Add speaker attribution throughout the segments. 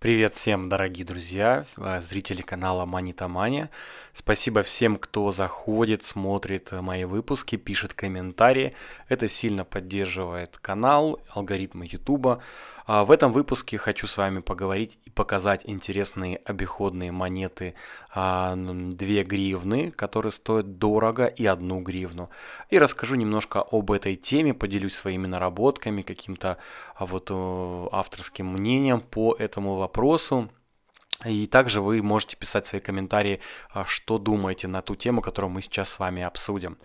Speaker 1: Привет всем, дорогие друзья, э, зрители канала Манита Мания. Спасибо всем, кто заходит, смотрит мои выпуски, пишет комментарии. Это сильно поддерживает канал, алгоритмы Ютуба. А в этом выпуске хочу с вами поговорить и показать интересные обиходные монеты 2 а, гривны, которые стоят дорого и 1 гривну. И расскажу немножко об этой теме, поделюсь своими наработками, каким-то а, вот э, авторским мнением по этому вопросу. И также вы можете писать свои комментарии, что думаете на ту тему, которую мы сейчас с вами обсудим.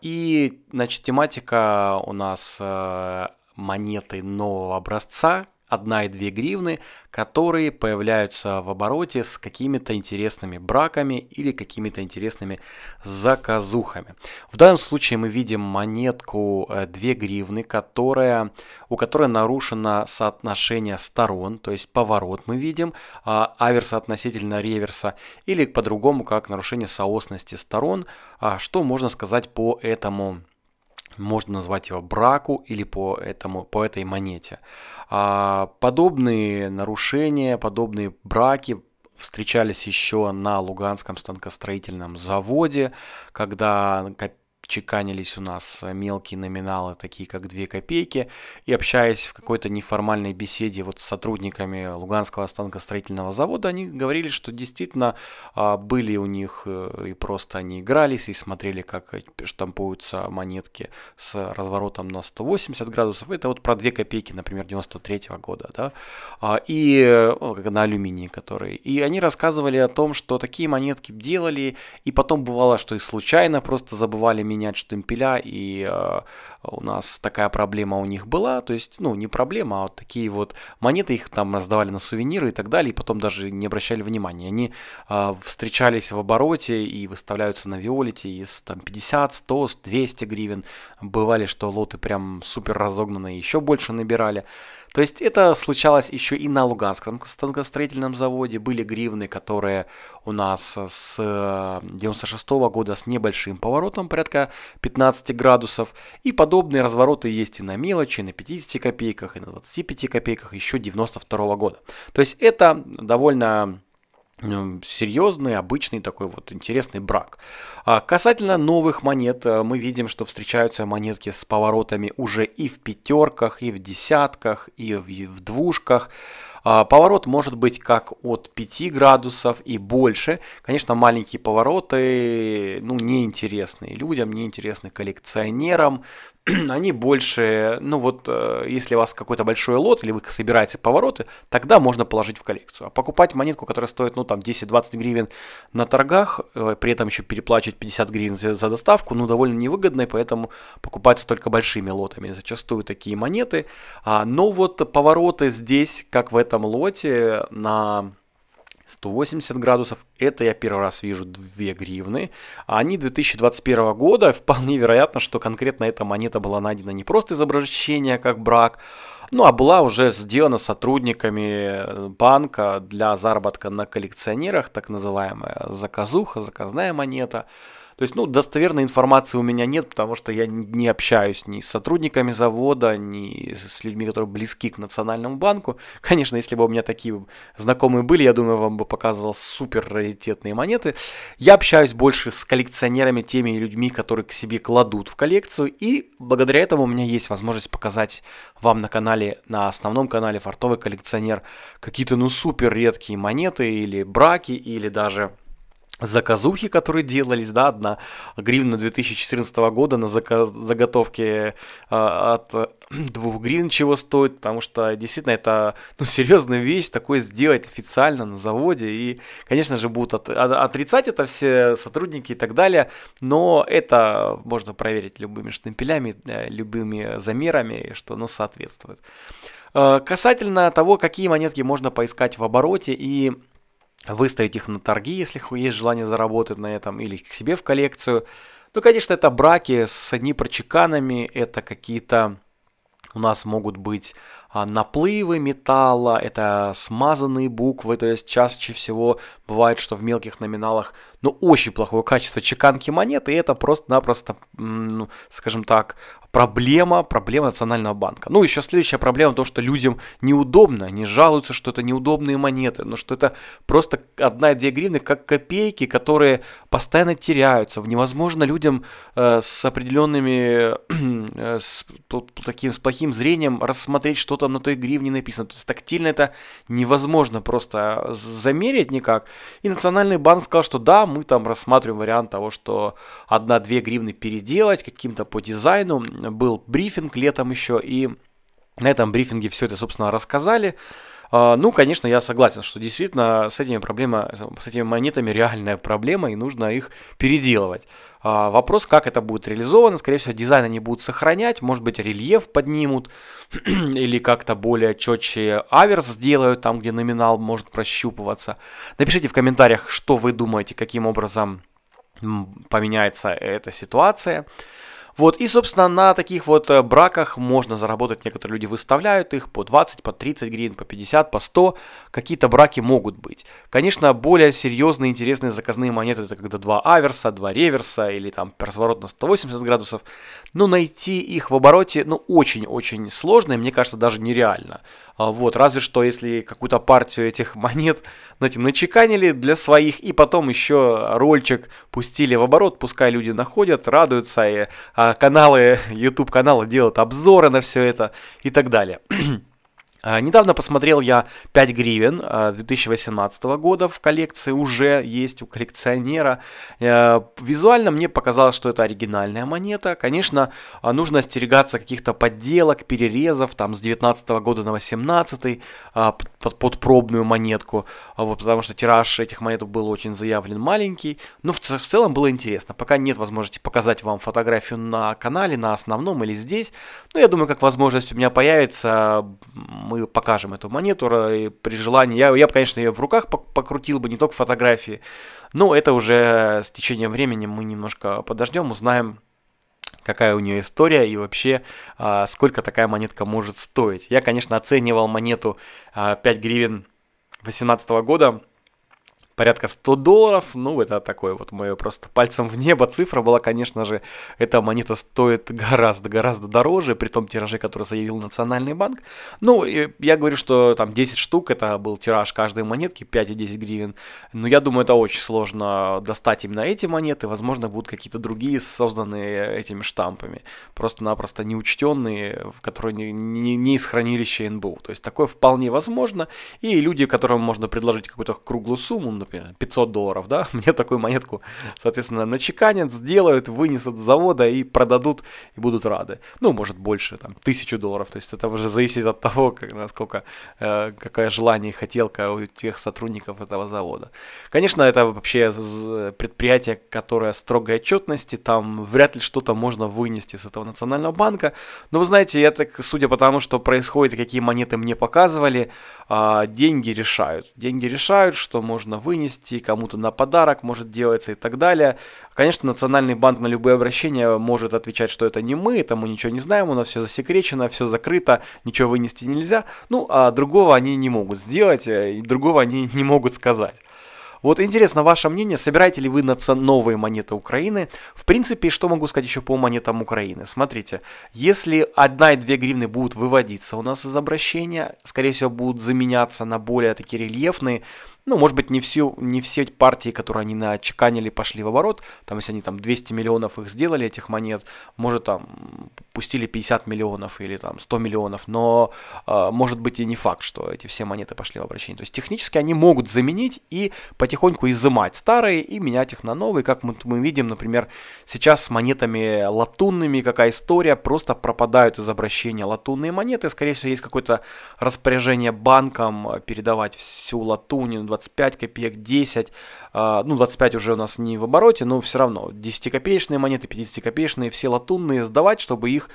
Speaker 1: И, значит, тематика у нас э, монеты нового образца, 1 и 2 гривны, которые появляются в обороте с какими-то интересными браками или какими-то интересными заказухами. В данном случае мы видим монетку 2 э, гривны, которая, у которой нарушено соотношение сторон, то есть поворот мы видим, а, аверса относительно реверса, или по-другому как нарушение соосности сторон, а что можно сказать по этому можно назвать его браку или по, этому, по этой монете. А, подобные нарушения, подобные браки встречались еще на Луганском станкостроительном заводе, когда чеканились у нас мелкие номиналы, такие как 2 копейки, и общаясь в какой-то неформальной беседе вот с сотрудниками Луганского станкостроительного завода, они говорили, что действительно а, были у них э, и просто они игрались, и смотрели, как э, штампуются монетки с разворотом на 180 градусов. Это вот про 2 копейки, например, 93 года, да, а, и э, на алюминии, которые. И они рассказывали о том, что такие монетки делали, и потом бывало, что их случайно просто забывали менять менять штемпеля, и э, у нас такая проблема у них была, то есть, ну, не проблема, а вот такие вот монеты, их там раздавали на сувениры и так далее, и потом даже не обращали внимания. Они э, встречались в обороте и выставляются на Виолите из там 50, 100, 200 гривен. Бывали, что лоты прям супер разогнанные еще больше набирали. То есть это случалось еще и на Луганском станкостроительном заводе. Были гривны, которые у нас с 96 э, -го года с небольшим поворотом, порядка 15 градусов. И подобные развороты есть и на мелочи, и на 50 копейках, и на 25 копейках еще 92 -го года. То есть это довольно серьезный, обычный такой вот интересный брак. А касательно новых монет, э, мы видим, что встречаются монетки с поворотами уже и в пятерках, и в десятках, и в двушках. А поворот может быть как от 5 градусов и больше. Конечно, маленькие повороты ну, неинтересны людям, неинтересны коллекционерам. они больше, ну вот, э, если у вас какой-то большой лот, или вы собираете повороты, тогда можно положить в коллекцию. А покупать монетку, которая стоит, ну там, 10-20 гривен на торгах, э, при этом еще переплачивать 50 гривен за доставку, ну довольно невыгодно, и поэтому покупаются только большими лотами, зачастую такие монеты. А, но вот повороты здесь, как в этом лоте, на 180 градусов. Это я первый раз вижу 2 гривны. А они 2021 года. Вполне вероятно, что конкретно эта монета была найдена не просто изображение как брак, ну а была уже сделана сотрудниками э, банка для заработка на коллекционерах, так называемая заказуха, заказная монета. То есть, ну, достоверной информации у меня нет, потому что я не общаюсь ни с сотрудниками завода, ни с людьми, которые близки к Национальному банку. Конечно, если бы у меня такие знакомые были, я думаю, вам бы показывал супер раритетные монеты. Я общаюсь больше с коллекционерами, теми людьми, которые к себе кладут в коллекцию, и благодаря этому у меня есть возможность показать вам на канале, на основном канале «Фартовый коллекционер» какие-то, ну, супер редкие монеты или браки, или даже заказухи, которые делались, да, одна гривна 2014 года на заказ, заготовке э, от двух гривен чего стоит, потому что действительно это ну, серьезная вещь, такое сделать официально на заводе, и, конечно же, будут от, от, отрицать это все сотрудники и так далее, но это можно проверить любыми штемпелями, э, любыми замерами, что оно соответствует. Э, касательно того, какие монетки можно поискать в обороте и выставить их на торги, если есть желание заработать на этом, или к себе в коллекцию. Ну, конечно, это браки с непрочеканами, это какие-то у нас могут быть а, наплывы металла, это смазанные буквы, то есть чаще всего бывает, что в мелких номиналах, ну, очень плохое качество чеканки монеты, и это просто-напросто, ну, скажем так, проблема, проблема Национального банка. Ну, еще следующая проблема то, что людям неудобно, они жалуются, что это неудобные монеты, но что это просто одна-две гривны, как копейки, которые постоянно теряются. Невозможно людям э, с определенными, э, с, таким, с плохим зрением рассмотреть, что там на той гривне написано. То есть тактильно это невозможно просто замерить никак. И Национальный банк сказал, что да, мы там рассматриваем вариант того, что одна-две гривны переделать каким-то по дизайну, был брифинг летом еще, и на этом брифинге все это, собственно, рассказали. А, ну, конечно, я согласен, что действительно с этими, проблема, с этими монетами реальная проблема, и нужно их переделывать. А, вопрос, как это будет реализовано. Скорее всего, дизайн они будут сохранять, может быть, рельеф поднимут, или как-то более четче аверс сделают, там, где номинал может прощупываться. Напишите в комментариях, что вы думаете, каким образом поменяется эта ситуация. Вот, и, собственно, на таких вот э, браках можно заработать. Некоторые люди выставляют их по 20, по 30 гривен, по 50, по 100. Какие-то браки могут быть. Конечно, более серьезные, интересные заказные монеты, это когда два аверса, два реверса или там разворот на 180 градусов. Но найти их в обороте, ну, очень-очень сложно и, мне кажется, даже нереально. А, вот, разве что если какую-то партию этих монет, знаете, начеканили для своих, и потом еще рольчик пустили в оборот, пускай люди находят, радуются, и а, каналы, YouTube каналы делают обзоры на все это и так далее. А, недавно посмотрел я 5 гривен 2018 а, года в коллекции, уже есть у коллекционера. Э, визуально мне показалось, что это оригинальная монета. Конечно, а, нужно остерегаться каких-то подделок, перерезов там с 19 года на 18 под пробную монетку, вот, потому что тираж этих монет был очень заявлен маленький. Но в целом было интересно. Пока нет возможности показать вам фотографию на канале, на основном или здесь. Но я думаю, как возможность у меня появится, мы покажем эту монету и при желании. Я, я бы, конечно, ее в руках покрутил бы, не только фотографии, но это уже с течением времени мы немножко подождем, узнаем, какая у нее история и вообще а, сколько такая монетка может стоить. Я, конечно, оценивал монету 5 а, гривен 2018 года порядка 100 долларов. Ну, это такое вот мое просто пальцем в небо цифра была, конечно же. Эта монета стоит гораздо-гораздо дороже, при том тираже, который заявил Национальный банк. Ну, я говорю, что там 10 штук, это был тираж каждой монетки, 5 и 10 гривен. Но я думаю, это очень сложно достать именно эти монеты. Возможно, будут какие-то другие, созданные этими штампами. Просто-напросто неучтенные, которые не, не, не из хранилища НБУ. То есть такое вполне возможно. И люди, которым можно предложить какую-то круглую сумму, 500 долларов, да, мне такую монетку, соответственно, на чеканец сделают, вынесут с завода и продадут, и будут рады. Ну, может, больше, там, 1000 долларов, то есть это уже зависит от того, как, насколько, э, какое желание и хотелка у тех сотрудников этого завода. Конечно, это вообще предприятие, которое строгой отчетности, там вряд ли что-то можно вынести с этого национального банка, но вы знаете, я так, судя по тому, что происходит, какие монеты мне показывали, э, деньги решают. Деньги решают, что можно вынести, вынести, кому-то на подарок может делаться и так далее. Конечно, Национальный банк на любые обращения может отвечать, что это не мы, это мы ничего не знаем, у нас все засекречено, все закрыто, ничего вынести нельзя. Ну, а другого они не могут сделать, э, и другого они не могут сказать. Вот интересно ваше мнение, собираете ли вы новые монеты Украины? В принципе, что могу сказать еще по монетам Украины? Смотрите, если 1 и 2 гривны будут выводиться у нас из обращения, скорее всего, будут заменяться на более такие рельефные, ну, может быть, не, всю, не все партии, которые они начеканили, пошли в оборот. Там, если они там 200 миллионов их сделали, этих монет, может, там, пустили 50 миллионов или там 100 миллионов. Но, э, может быть, и не факт, что эти все монеты пошли в обращение. То есть, технически они могут заменить и по потихоньку изымать старые и менять их на новые, как мы, мы видим, например, сейчас с монетами латунными, какая история, просто пропадают из обращения латунные монеты, скорее всего, есть какое-то распоряжение банкам э, передавать всю латунь, 25 ну, копеек, 10, э, ну 25 уже у нас не в обороте, но все равно 10-копеечные монеты, 50-копеечные, все латунные сдавать, чтобы их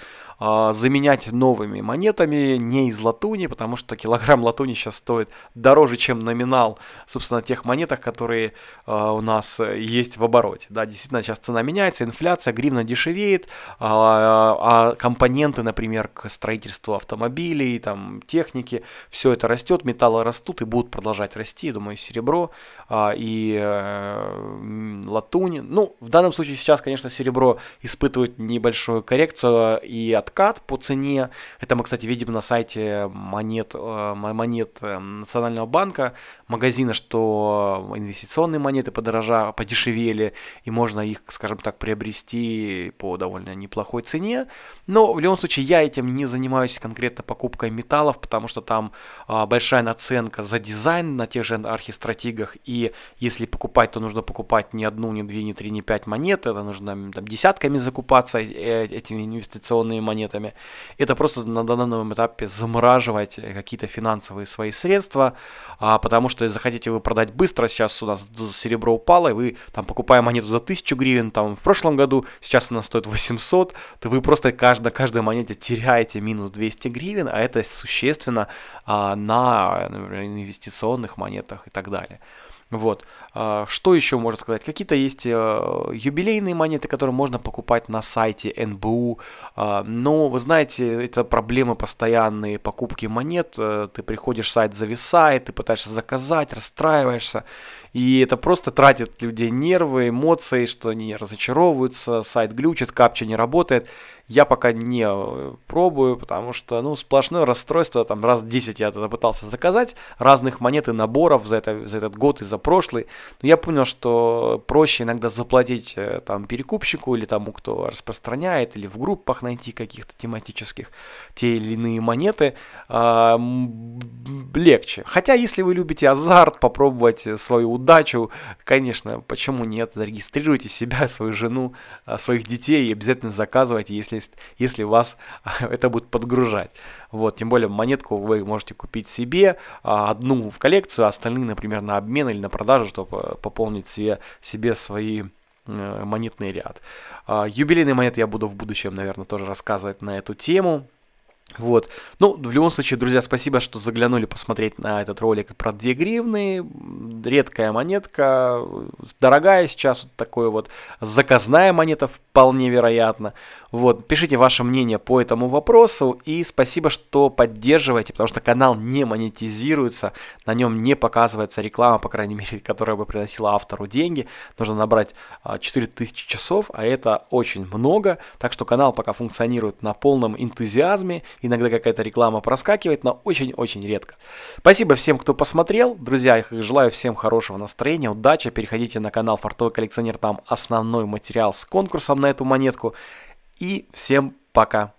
Speaker 1: а, заменять новыми монетами, не из латуни, потому что килограмм латуни сейчас стоит дороже, чем номинал, собственно, тех монетах, которые а, у нас э, есть в обороте. Да, действительно, сейчас цена меняется, инфляция, гривна дешевеет, а, а компоненты, например, к строительству автомобилей, там, техники, все это растет, металлы растут и будут продолжать расти, думаю, серебро и э, латуни. Ну, в данном случае сейчас, конечно, серебро испытывает небольшую коррекцию и от откат по цене. Это мы, кстати, видим на сайте монет, э, монет э, Национального банка, магазина, что инвестиционные монеты подорожа, подешевели, и можно их, скажем так, приобрести по довольно неплохой цене. Но в любом случае я этим не занимаюсь конкретно покупкой металлов, потому что там а, большая наценка за дизайн на тех же архистратигах, и если покупать, то нужно покупать не одну, не две, не три, не пять монет, это нужно там, десятками закупаться э, этими инвестиционными монетами, монетами. Это просто на данном этапе замораживать э, какие-то финансовые свои средства, а, потому что захотите вы продать быстро, сейчас у нас серебро упало, и вы там покупая монету за 1000 гривен, там в прошлом году, сейчас она стоит 800, то вы просто каждый, каждой монете теряете минус 200 гривен, а это существенно а, на например, инвестиционных монетах и так далее. Вот. А, что еще можно сказать? Какие-то есть э, юбилейные монеты, которые можно покупать на сайте НБУ. А, но, вы знаете, это проблемы постоянные покупки монет. Э, ты приходишь, сайт зависает, ты пытаешься заказать, расстраиваешься. И это просто тратит людей нервы, эмоции, что они разочаровываются, сайт глючит, капча не работает я пока не э, пробую, потому что, ну, сплошное расстройство, там, раз 10 я тогда пытался заказать разных монет и наборов за, это, за этот год и за прошлый, но я понял, что проще иногда заплатить, э, там, перекупщику или тому, кто распространяет, или в группах найти каких-то тематических те или иные монеты, э, легче. Хотя, если вы любите азарт, попробовать свою удачу, конечно, почему нет, зарегистрируйте себя, свою жену, а, своих детей и обязательно заказывайте, если вероятность, если вас это будет подгружать. Вот, тем более монетку вы можете купить себе, а, одну в коллекцию, а остальные, например, на обмен или на продажу, чтобы пополнить себе, себе свои монетный ряд. А, юбилейные монеты я буду в будущем, наверное, тоже рассказывать на эту тему. Вот. Ну, в любом случае, друзья, спасибо, что заглянули посмотреть на этот ролик про 2 гривны. Редкая монетка, дорогая сейчас вот такой вот, заказная монета вполне вероятно. Вот, пишите ваше мнение по этому вопросу и спасибо, что поддерживаете, потому что канал не монетизируется, на нем не показывается реклама, по крайней мере, которая бы приносила автору деньги. Нужно набрать 4000 а, часов, а это очень много, так что канал пока функционирует на полном энтузиазме, иногда какая-то реклама проскакивает, но очень-очень редко. Спасибо всем, кто посмотрел. Друзья, я желаю всем хорошего настроения, удачи. Переходите на канал Фартовый коллекционер, там основной материал с конкурсом на эту монетку. И всем пока!